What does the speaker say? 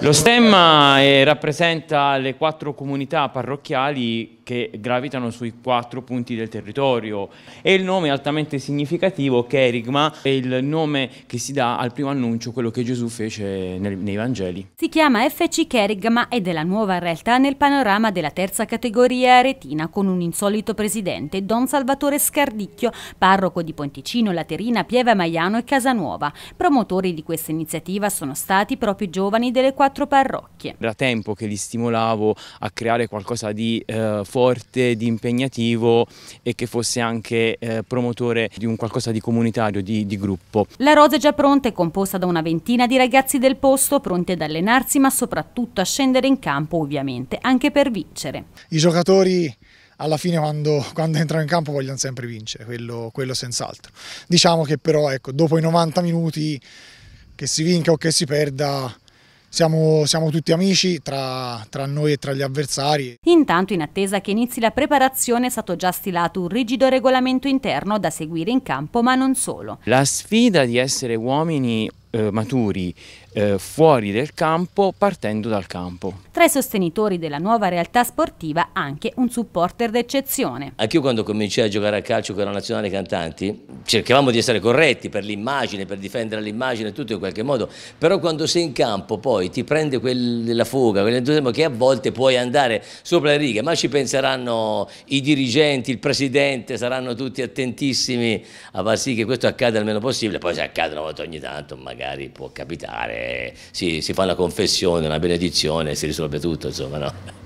Lo stemma eh, rappresenta le quattro comunità parrocchiali che gravitano sui quattro punti del territorio e il nome altamente significativo Kerigma è il nome che si dà al primo annuncio, quello che Gesù fece nel, nei Vangeli. Si chiama FC Kerigma ed è la nuova realtà nel panorama della terza categoria aretina con un insolito presidente, Don Salvatore Scardicchio, parroco di Ponticino, Laterina, Pieve Maiano e Casanuova. Promotori di questa iniziativa sono stati proprio i giovani delle quattro parrocchie vecchie. Era tempo che li stimolavo a creare qualcosa di eh, forte, di impegnativo e che fosse anche eh, promotore di un qualcosa di comunitario, di, di gruppo. La rosa è già pronta è composta da una ventina di ragazzi del posto pronti ad allenarsi ma soprattutto a scendere in campo ovviamente, anche per vincere. I giocatori alla fine quando, quando, entrano in campo vogliono sempre vincere, quello, quello senz'altro. Diciamo che però ecco, dopo i 90 minuti che si vinca o che si perda siamo, siamo, tutti amici tra, tra, noi e tra gli avversari. Intanto, in attesa che inizi la preparazione, è stato già stilato un rigido regolamento interno da seguire in campo, ma non solo. La sfida di essere uomini eh, maturi, eh, fuori del campo partendo dal campo. Tra i sostenitori della nuova realtà sportiva anche un supporter d'eccezione. Anch'io quando cominciai a giocare a calcio con la Nazionale Cantanti cercavamo di essere corretti per l'immagine, per difendere l'immagine, tutto in qualche modo, però quando sei in campo poi ti prende quella fuga, quell'entusiasmo che a volte puoi andare sopra le righe, ma ci penseranno i dirigenti, il presidente, saranno tutti attentissimi a far sì che questo accada il meno possibile, poi se accade una volta ogni tanto magari può capitare si, si fa la confessione, la benedizione e si risolve tutto, insomma, no?